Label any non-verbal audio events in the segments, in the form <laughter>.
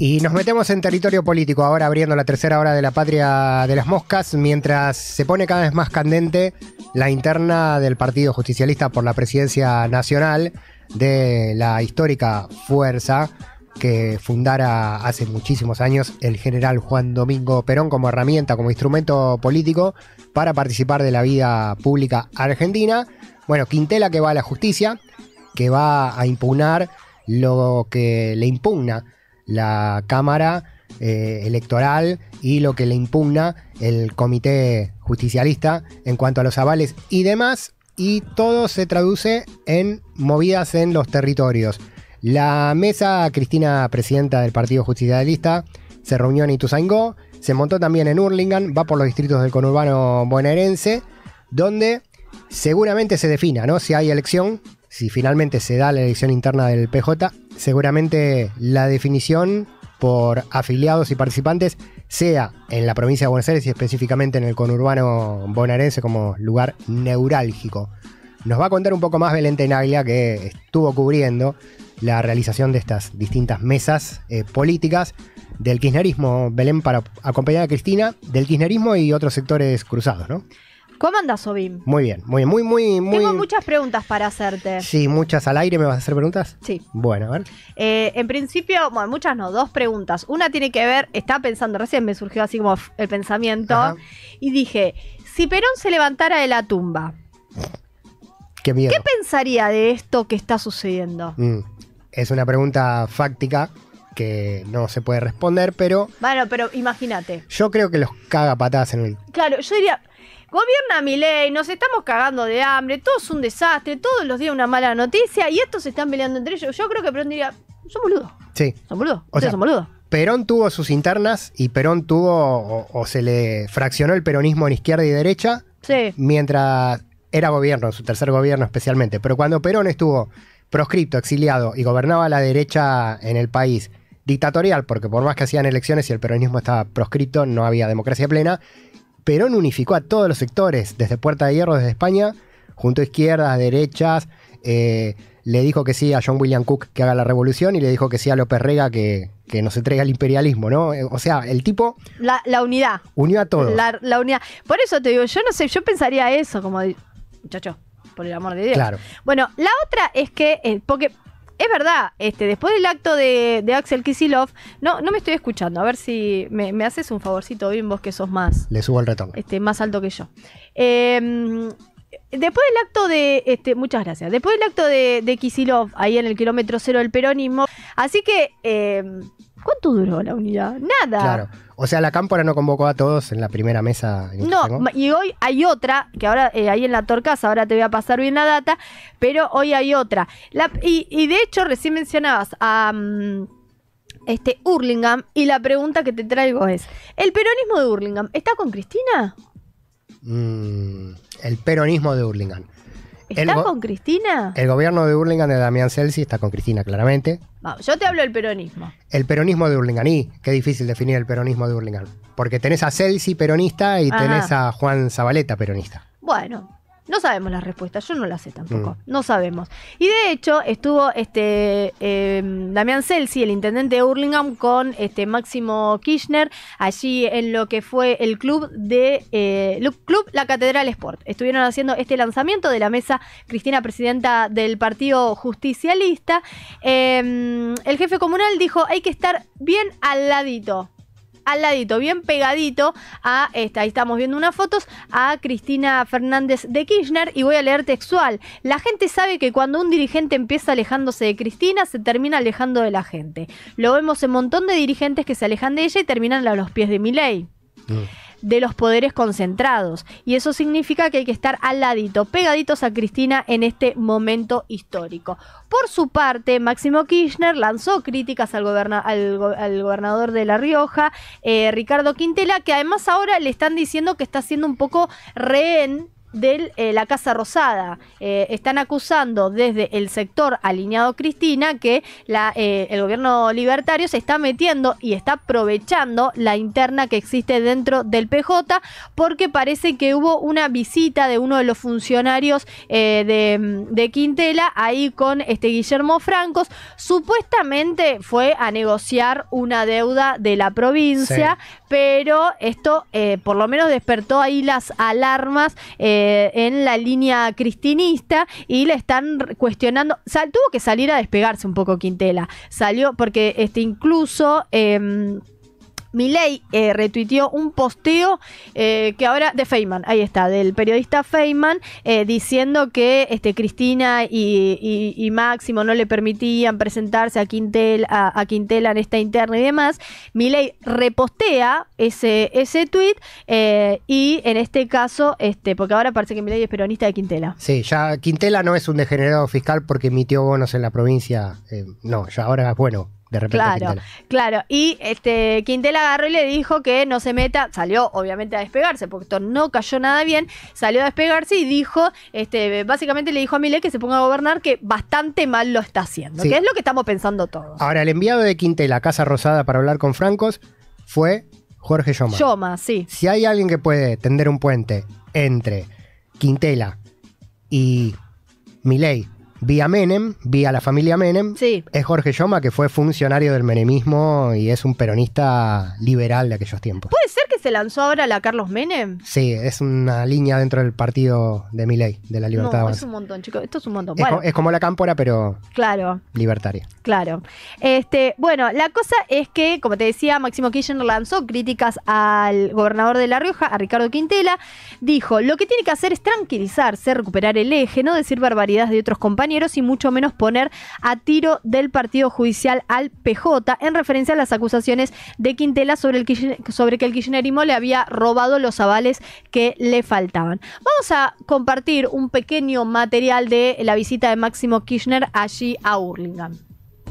Y nos metemos en territorio político ahora abriendo la tercera hora de la patria de las moscas, mientras se pone cada vez más candente la interna del Partido Justicialista por la presidencia nacional de la histórica fuerza que fundara hace muchísimos años el general Juan Domingo Perón como herramienta, como instrumento político para participar de la vida pública argentina. Bueno, Quintela que va a la justicia, que va a impugnar lo que le impugna la Cámara eh, Electoral y lo que le impugna el Comité Justicialista en cuanto a los avales y demás. Y todo se traduce en movidas en los territorios. La mesa, Cristina, presidenta del Partido Justicialista, se reunió en Ituzaingó, se montó también en Urlingan, va por los distritos del conurbano bonaerense, donde seguramente se defina ¿no? si hay elección, si finalmente se da la elección interna del PJ seguramente la definición por afiliados y participantes sea en la provincia de Buenos Aires y específicamente en el conurbano bonaerense como lugar neurálgico. Nos va a contar un poco más Belén Tenaglia, que estuvo cubriendo la realización de estas distintas mesas eh, políticas del kirchnerismo, Belén, para acompañar a Cristina, del kirchnerismo y otros sectores cruzados, ¿no? ¿Cómo andas, Sobim? Muy bien, muy, muy, muy, muy. Tengo muchas preguntas para hacerte. Sí, muchas al aire. ¿Me vas a hacer preguntas? Sí. Bueno, a ver. Eh, en principio, bueno, muchas no, dos preguntas. Una tiene que ver, estaba pensando, recién me surgió así como el pensamiento, y dije: si Perón se levantara de la tumba. Qué, miedo. ¿Qué pensaría de esto que está sucediendo? Mm, es una pregunta fáctica que no se puede responder, pero. Bueno, pero imagínate. Yo creo que los caga patadas en el. Claro, yo diría, Gobierna mi ley, nos estamos cagando de hambre, todo es un desastre, todos los días una mala noticia y estos se están peleando entre ellos. Yo creo que Perón diría, son boludos. Sí. Son boludos. O sea, son boludos. Perón tuvo sus internas y Perón tuvo, o, se le fraccionó el peronismo en izquierda y derecha. Sí. Mientras era gobierno, su tercer gobierno especialmente. Pero cuando Perón estuvo proscripto, exiliado y gobernaba la derecha en el país dictatorial, porque por más que hacían elecciones y el peronismo estaba proscripto, no había democracia plena, Perón unificó a todos los sectores, desde Puerta de Hierro, desde España, junto a izquierdas, derechas. Eh, le dijo que sí a John William Cook que haga la revolución y le dijo que sí a López Rega que, no se traiga el imperialismo, ¿no? Eh, o sea, el tipo. La, la unidad. Unió a todos. La, unidad. Por eso te digo, yo no sé, yo pensaría eso, como. Muchacho, por el amor de Dios. Claro. Bueno, la otra es que. Eh, es verdad, este, después del acto de, Axel Kisilov, no, no me estoy escuchando. A ver si me, haces un favorcito, bien vos que sos más. Le subo el retorno. Este, más alto que yo. Em, después del acto de. Este, muchas gracias. Después del acto de, de ahí en el kilómetro cero del peronismo. Así que. Em, ¿Cuánto duró la unidad? Nada. Claro. O sea, la cámpora no convocó a todos en la primera mesa. Este no, y hoy hay otra, que ahora eh, ahí en la Torcasa, ahora te voy a pasar bien la data, pero hoy hay otra. y, de hecho, recién mencionabas a mm, este, Hurlingham, y la pregunta que te traigo es: ¿el peronismo de Urlingam está con Cristina? Mm, el peronismo de Hurlingham. ¿Está con Cristina? El gobierno de Hurlingham de Damián Celsi está con Cristina, claramente. yo te hablo del peronismo. El peronismo de Hurlingham. Y qué difícil definir el peronismo de Hurlingham. Porque tenés a Celsi peronista y tenés a Juan Zabaleta peronista. Bueno, no sabemos la respuesta, yo no la sé tampoco, no sabemos. Y de hecho estuvo este em, Damián Celsi, el intendente de Hurlingham, con este Máximo Kirchner allí en lo que fue el club de eh, club La Catedral Sport. Estuvieron haciendo este lanzamiento de la mesa Cristina, presidenta del partido justicialista. Em, el jefe comunal dijo hay que estar bien al ladito al ladito, bien pegadito a esta. Ahí estamos viendo unas fotos a Cristina Fernández de Kirchner y voy a leer textual. La gente sabe que cuando un dirigente empieza alejándose de Cristina, se termina alejando de la gente. Lo vemos en un montón de dirigentes que se alejan de ella y terminan a los pies de Milei. Ah de los poderes concentrados. Y eso significa que hay que estar al ladito, pegaditos a Cristina en este momento histórico. Por su parte, Máximo Kirchner lanzó críticas al, al, gobernador de La Rioja, eh, Ricardo Quintela, que además ahora le están diciendo que está siendo un poco rehén de eh, la Casa Rosada. Eh, están acusando desde el sector alineado Cristina que eh, el gobierno libertario se está metiendo y está aprovechando la interna que existe dentro del PJ porque parece que hubo una visita de uno de los funcionarios de, Quintela ahí con este Guillermo Francos. Supuestamente fue a negociar una deuda de la provincia, pero esto por lo menos despertó ahí las alarmas. Eh, en la línea cristinista y le están cuestionando. Sal, tuvo que salir a despegarse un poco Quintela. Salió porque este, incluso... Em, Milei eh, retuiteó un posteo eh, que ahora de Feynman, ahí está, del periodista Feynman, eh, diciendo que este, Cristina y, Máximo no le permitían presentarse a, a, Quintela en esta interna y demás. Milei repostea ese, ese tweet y en este caso, este, porque ahora parece que Milei es peronista de Quintela. Sí, ya Quintela no es un degenerado fiscal porque emitió bonos en la provincia. no, ya ahora es bueno de repente. Claro, claro. Y este, Quintela agarró y le dijo que no se meta, salió obviamente a despegarse, porque esto no cayó nada bien, salió a despegarse y dijo, este, básicamente le dijo a Milei que se ponga a gobernar, que bastante mal lo está haciendo, que es lo que estamos pensando todos. Ahora, el enviado de Quintela a Casa Rosada para hablar con Francos fue Jorge Yoma. Yoma, sí. Si hay alguien que puede tender un puente entre Quintela y Milei vía Menem, vía la familia Menem. Sí. Es Jorge Yoma, que fue funcionario del menemismo y es un peronista liberal de aquellos tiempos. ¿Puede ser que se lanzó ahora la Carlos Menem? Sí, es una línea dentro del partido de Miley, de la Libertad. No, es un montón, chicos. Esto es un montón. Es, como la cámpora, pero claro. libertaria. Claro. Este, bueno, la cosa es que, como te decía, Máximo Kirchner lanzó críticas al gobernador de La Rioja, a Ricardo Quintela. Dijo, lo que tiene que hacer es tranquilizarse, recuperar el eje, no decir barbaridades de otros compañeros y mucho menos poner a tiro del Partido Judicial al PJ en referencia a las acusaciones de Quintela sobre, el sobre que el kirchnerismo le había robado los avales que le faltaban. Vamos a compartir un pequeño material de la visita de Máximo Kirchner allí a Urlingam.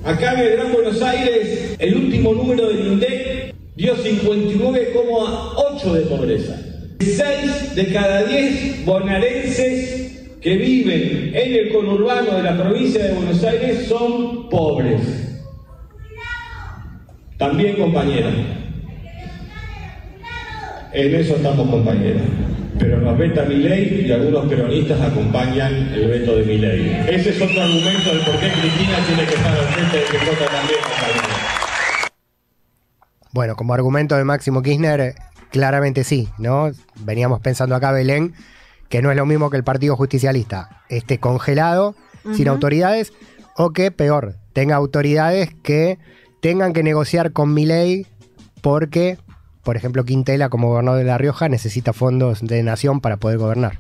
Acá en el Gran Buenos Aires, el último número de INDEC dio 59,8 de pobreza. 6 de cada 10 bonaerenses que viven en el conurbano de la provincia de Buenos Aires son pobres. También compañera. En eso estamos compañeras. Pero nos veta mi ley y algunos peronistas acompañan el veto de mi ley. Ese es otro argumento del por qué Cristina tiene que estar al frente de que también, compañera. Bueno, como argumento de Máximo Kirchner, claramente sí, ¿no? Veníamos pensando acá, Belén, que no es lo mismo que el Partido Justicialista esté congelado, sin autoridades, o que, peor, tenga autoridades que tengan que negociar con ley porque, por ejemplo, Quintela como gobernador de La Rioja necesita fondos de nación para poder gobernar.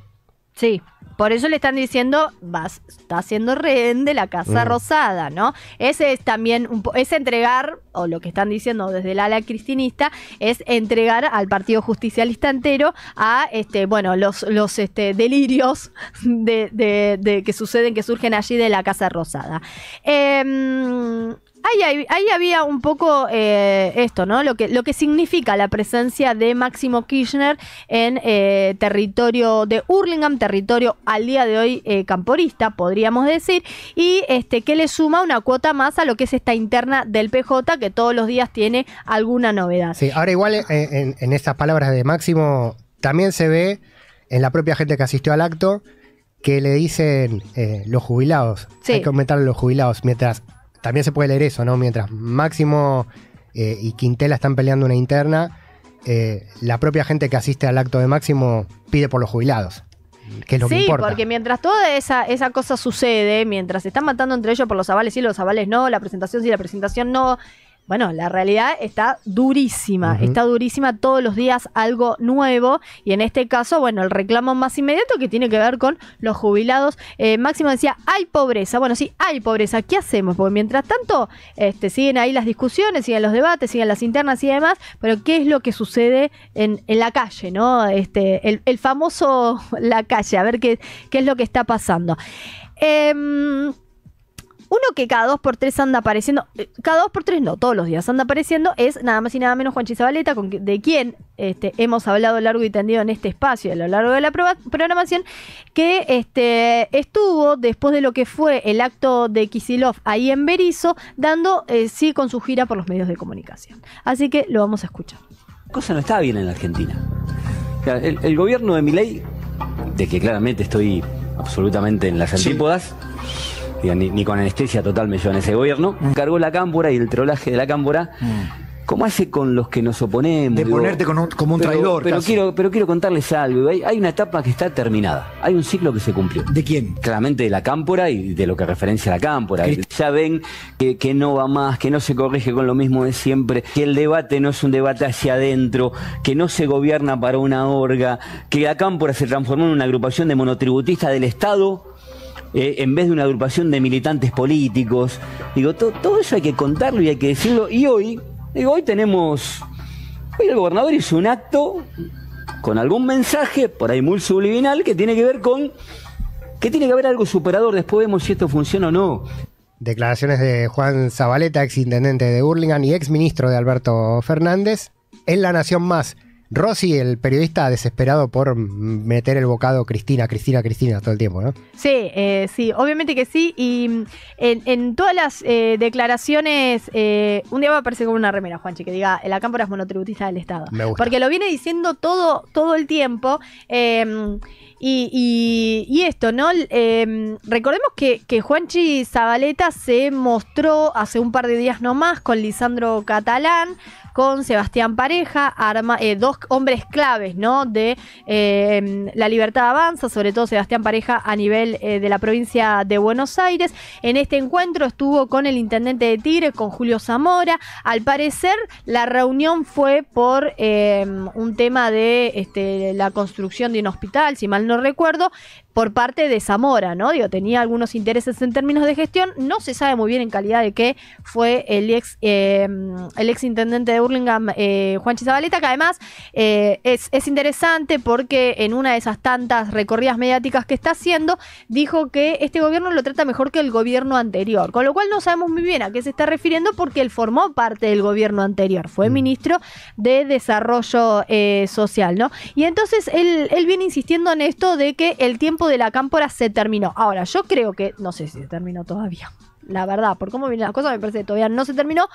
Sí. Por eso le están diciendo, vas, está siendo rehén de la Casa Rosada, ¿no? Ese es también, un es entregar, o lo que están diciendo desde el ala cristinista, es entregar al Partido Justicialista entero a, este, bueno, los, los este, delirios de, que suceden, que surgen allí de la Casa Rosada. Em, Ahí, había un poco eh, esto, ¿no? Lo que, significa la presencia de Máximo Kirchner en eh, territorio de Hurlingham, territorio al día de hoy eh, camporista, podríamos decir, y este, que le suma una cuota más a lo que es esta interna del PJ, que todos los días tiene alguna novedad. Sí, ahora igual en, estas palabras de Máximo también se ve en la propia gente que asistió al acto que le dicen los jubilados, hay que los jubilados, mientras también se puede leer eso, ¿no? Mientras Máximo eh, y Quintela están peleando una interna, eh, la propia gente que asiste al acto de Máximo pide por los jubilados. Que es lo sí, porque mientras toda esa, esa cosa sucede, mientras se están matando entre ellos por los avales y los avales no, la presentación sí, la presentación no, bueno, la realidad está durísima, está durísima todos los días algo nuevo y en este caso, bueno, el reclamo más inmediato que tiene que ver con los jubilados. Eh, Máximo decía, hay pobreza, bueno, sí, hay pobreza, ¿qué hacemos? Porque mientras tanto, este, siguen ahí las discusiones, siguen los debates, siguen las internas y demás, pero ¿qué es lo que sucede en, la calle, no? Este, el, famoso <laughs> la calle, a ver qué, qué es lo que está pasando. Em, uno que cada dos por tres anda apareciendo, eh, cada dos por tres no, todos los días anda apareciendo, es nada más y nada menos Juan Chizabaleta, con, de quien este, hemos hablado largo y tendido en este espacio a lo largo de la programación, que este, estuvo después de lo que fue el acto de Kisilov ahí en Berizo, dando eh, sí con su gira por los medios de comunicación. Así que lo vamos a escuchar. cosa no está bien en la Argentina. El, gobierno de Milei, de que claramente estoy absolutamente en las antípodas, ni, con anestesia total me llevan ese gobierno. Mm. Cargó la cámpora y el trolaje de la cámpora. Mm. ¿Cómo hace con los que nos oponemos? De ponerte como un traidor. Pero quiero, pero quiero contarles algo. Hay, una etapa que está terminada. Hay un ciclo que se cumplió. ¿De quién? Claramente de la cámpora y de lo que referencia la cámpora. ya ven que, que, no va más, que no se corrige con lo mismo de siempre, que el debate no es un debate hacia adentro, que no se gobierna para una orga, que la cámpora se transformó en una agrupación de monotributistas del Estado eh, en vez de una agrupación de militantes políticos. Digo, todo eso hay que contarlo y hay que decirlo. Y hoy, digo, hoy tenemos. Hoy el gobernador hizo un acto con algún mensaje, por ahí muy subliminal, que tiene que ver con que tiene que haber algo superador. Después vemos si esto funciona o no. Declaraciones de Juan Zabaleta, exintendente de Burlingame y ex exministro de Alberto Fernández, en La Nación Más. Rosy, el periodista desesperado por meter el bocado Cristina, Cristina, Cristina todo el tiempo, ¿no? Sí, eh, sí, obviamente que sí. Y mm, en, todas las eh, declaraciones, eh, un día va a aparecer como una remera, Juanchi, que diga, la cámara es monotributista del Estado. Me gusta. Porque lo viene diciendo todo, todo el tiempo. Y, esto, ¿no? Em, recordemos que, que Juanchi Zabaleta se mostró hace un par de días nomás con Lisandro Catalán, con Sebastián Pareja, arma, eh, dos hombres claves, ¿no? De em, la libertad avanza, sobre todo Sebastián Pareja a nivel eh, de la provincia de Buenos Aires. En este encuentro estuvo con el intendente de Tigre, con Julio Zamora. Al parecer, la reunión fue por em, un tema de este, la construcción de un hospital, si mal no no recuerdo, por parte de Zamora, ¿no? Digo, tenía algunos intereses en términos de gestión, no se sabe muy bien en calidad de qué fue el ex, em, el ex intendente de Burlingame, eh, Juan Chizabaleta, que además eh, es, interesante porque en una de esas tantas recorridas mediáticas que está haciendo, dijo que este gobierno lo trata mejor que el gobierno anterior, con lo cual no sabemos muy bien a qué se está refiriendo porque él formó parte del gobierno anterior, fue mm. ministro de Desarrollo eh, Social, ¿no? Y entonces él viene insistiendo en esto de que el tiempo de la cámpora se terminó. Ahora, yo creo que, no sé si se terminó todavía, la verdad, por cómo vienen las cosas, me parece que todavía no se terminó.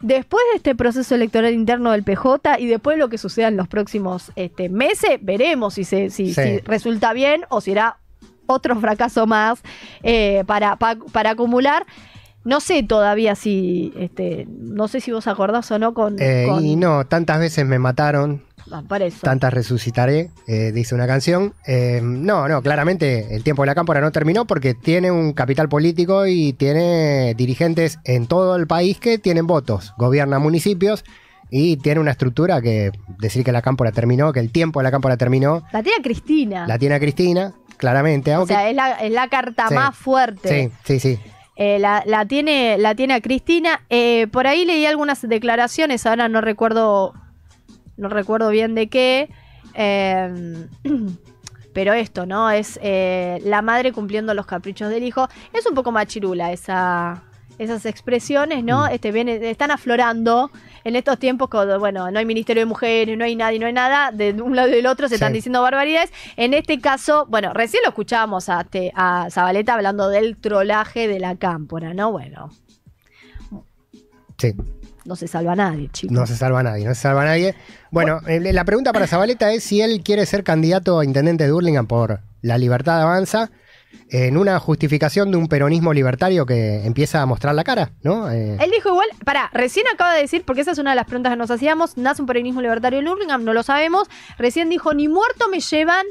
Después de este proceso electoral interno del PJ y después de lo que suceda en los próximos este, meses, veremos si, si, resulta bien o si era otro fracaso más eh, para, para acumular. No sé todavía si, este, no sé si vos acordás o no con... Eh, con... Y no, tantas veces me mataron, Ah, Tantas resucitaré, eh, dice una canción. Em, no, no, claramente el tiempo de la cámpora no terminó porque tiene un capital político y tiene dirigentes en todo el país que tienen votos, gobierna municipios y tiene una estructura que decir que la cámpora terminó, que el tiempo de la cámpora terminó. La tiene Cristina. La tiene Cristina, claramente. o sea, es la, carta más fuerte. Sí, sí, sí. Eh, la, tiene, la tiene Cristina. Eh, por ahí leí algunas declaraciones, ahora no recuerdo no recuerdo bien de qué. Em, <clears throat> pero esto, ¿no? Es eh, la madre cumpliendo los caprichos del hijo. Es un poco machirula esa, esas expresiones, ¿no? Mm. Este, están aflorando en estos tiempos cuando, bueno, no hay Ministerio de Mujeres, no hay nadie, no hay nada, de un lado y del otro se están diciendo barbaridades. En este caso, bueno, recién lo escuchábamos a, este, a Zabaleta hablando del trolaje de la cámpora, ¿no? Bueno. Sí no se salva nadie, chicos. No se salva nadie, no se salva nadie. Bueno, eh, la pregunta para Zabaleta es si él quiere ser candidato a intendente de burlingham por La Libertad Avanza, en una justificación de un peronismo libertario que empieza a mostrar la cara, ¿no? Eh, él dijo igual, para, recién acaba de decir, porque esa es una de las preguntas que nos hacíamos, nace un peronismo libertario en Urlingam, no lo sabemos, recién dijo, ni muerto me llevan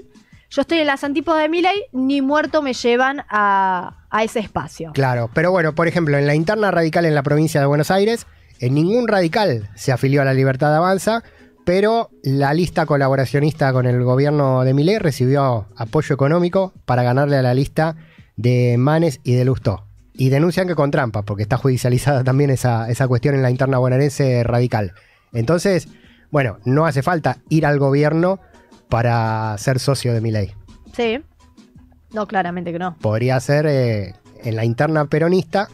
yo estoy en las antípodas de Miley, ni muerto me llevan a, a, ese espacio. Claro, pero bueno, por ejemplo, en la interna radical en la provincia de Buenos Aires, en ningún radical se afilió a la Libertad Avanza, pero la lista colaboracionista con el gobierno de Millet recibió apoyo económico para ganarle a la lista de Manes y de Lustó. Y denuncian que con trampa, porque está judicializada <laughs> también esa, cuestión en la interna bonaerense radical. Entonces, bueno, no hace falta ir al gobierno para ser socio de Milei. Sí. No, claramente que no. Podría ser eh, en la interna peronista,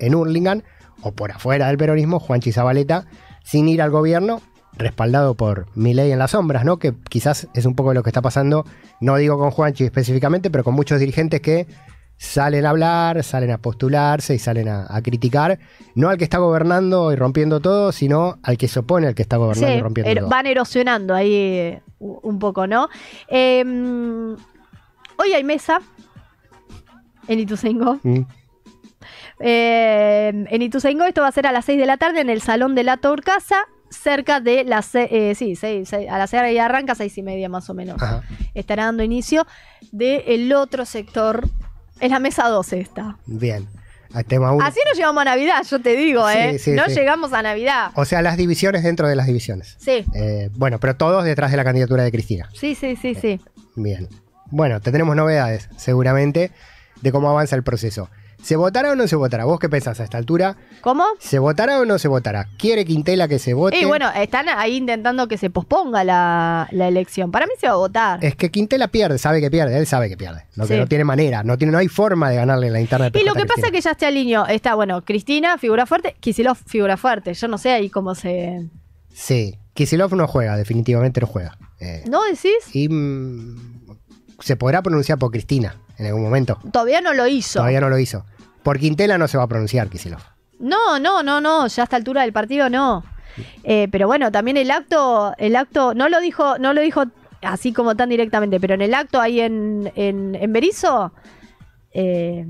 en Hurlingham, o por afuera del peronismo, Juanchi Zabaleta, sin ir al gobierno, respaldado por mi ley en las sombras, ¿no? Que quizás es un poco lo que está pasando, no digo con Juanchi específicamente, pero con muchos dirigentes que salen a hablar, salen a postularse y salen a, criticar, no al que está gobernando y rompiendo todo, sino al que se opone al que está gobernando y rompiendo er, todo. Van erosionando ahí eh, un poco, ¿no? Em, hoy hay mesa en Ituzaingó. Mm. Eh, en Ituzaingó, esto va a ser a las 6 de la tarde en el Salón de la Torcasa cerca de las 6, eh, sí, seis, a las y arranca, seis y media más o menos. Estará dando inicio del otro sector. Es la mesa 12 esta. Bien. tema uno. Así nos llegamos a Navidad, yo te digo, ¿eh? no llegamos a Navidad. O sea, las divisiones dentro de las divisiones. Sí. Eh, bueno, pero todos detrás de la candidatura de Cristina. Sí, sí, sí, sí. Bien. Bueno, tenemos novedades, seguramente, de cómo avanza el proceso. ¿Se votará o no se votará? ¿Vos qué pensás a esta altura? ¿Cómo? ¿Se votará o no se votará? ¿Quiere Quintela que se vote? Y bueno, están ahí intentando que se posponga la, elección. Para mí se va a votar. Es que Quintela pierde, sabe que pierde, él sabe que pierde. no tiene manera, no, tiene, no hay forma de ganarle en la internet. Y lo que pasa es que ya está alineo. está, bueno, Cristina, figura fuerte, Kisilov, figura fuerte. Yo no sé ahí cómo se... Sí, Kisilov no juega, definitivamente no juega. Eh, ¿No decís? Y, mm, se podrá pronunciar por Cristina en algún momento. Todavía no lo hizo. Todavía no lo hizo. Por Quintela no se va a pronunciar, Kisilov. No, no, no, no, ya a esta altura del partido no. Eh, pero bueno, también el acto, el acto, no lo dijo, no lo dijo así como tan directamente, pero en el acto ahí en, en, en Berizo, eh,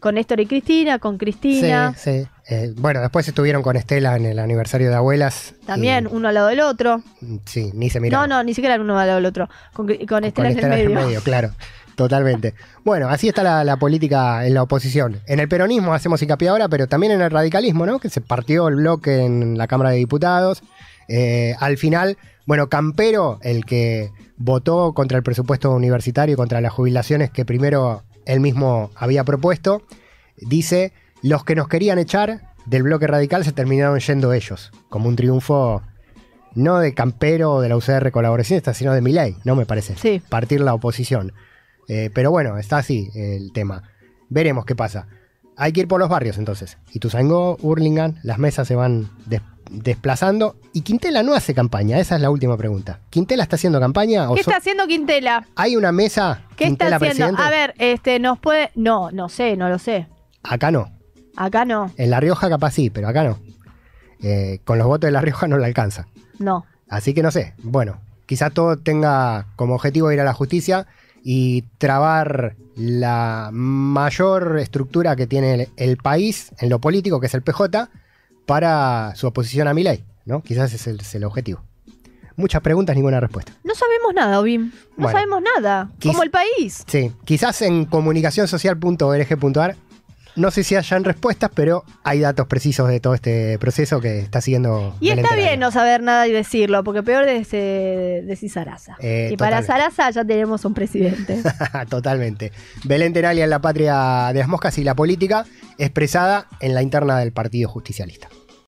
con Néstor y Cristina, con Cristina. Sí, sí. Eh, bueno, después estuvieron con Estela en el aniversario de abuelas. También, uno al lado del otro. Mm, sí, ni se miraron. No, no, ni siquiera uno al lado del otro. Con, Estela, en, el medio. en medio. <laughs> claro. Totalmente. bueno, así está la, política en la oposición. En el peronismo hacemos hincapié ahora, pero también en el radicalismo, ¿no? Que se partió el bloque en la Cámara de Diputados. Eh, al final, bueno, Campero, el que votó contra el presupuesto universitario y contra las jubilaciones que primero él mismo había propuesto, dice los que nos querían echar del bloque radical se terminaron yendo ellos, como un triunfo no de Campero o de la UCR colaboracionista, sino de Milei, no me parece. Sí. Partir la oposición. Eh, pero bueno, está así el tema. Veremos qué pasa. Hay que ir por los barrios entonces. Y Tuzango, Hurlingham, las mesas se van desplazando. ¿Y Quintela no hace campaña? Esa es la última pregunta. ¿Quintela está haciendo campaña? O ¿Qué está haciendo Quintela? ¿Hay una mesa? ¿Qué está haciendo? A ver, este, nos puede. No, no sé, no lo sé. Acá no. Acá no. En La Rioja capaz sí, pero acá no. Eh, con los votos de La Rioja no le alcanza. No. Así que no sé. Bueno, quizás todo tenga como objetivo ir a la justicia y trabar la mayor estructura que tiene el, país en lo político, que es el PJ, para su oposición a mi ley, ¿no? Quizás ese es el objetivo muchas preguntas, ninguna respuesta. No sabemos nada, Obim. No sabemos nada. Como el país. Sí. Quizás en comunicacionsocial.org.ar no sé si hayan respuestas, pero hay datos precisos de todo este proceso que está siguiendo. Y está bien no saber nada y decirlo, porque peor es este, decir Sarasa. Eh, y para Sarasa ya tenemos un presidente. <laughs> totalmente. Belén Teralia en la patria de las moscas y la política expresada en la interna del Partido Justicialista.